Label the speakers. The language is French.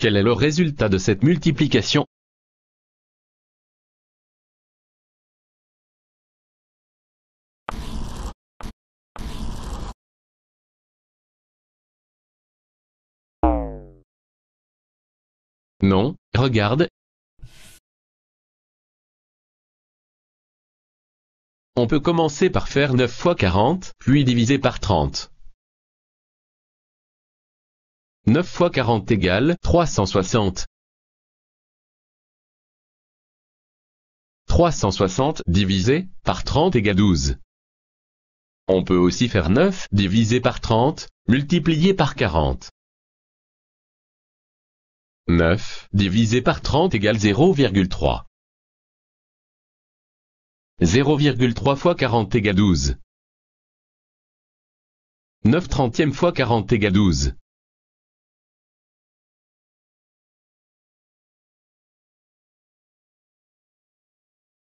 Speaker 1: Quel est le résultat de cette multiplication Non, regarde. On peut commencer par faire 9 fois 40, puis diviser par 30. 9 fois 40 égale 360.
Speaker 2: 360 divisé par 30 égale 12. On peut aussi faire 9 divisé par 30, multiplié par 40. 9 divisé par 30 égale 0,3.
Speaker 1: 0,3 fois 40 égale 12. 9 trentième fois 40 égale 12.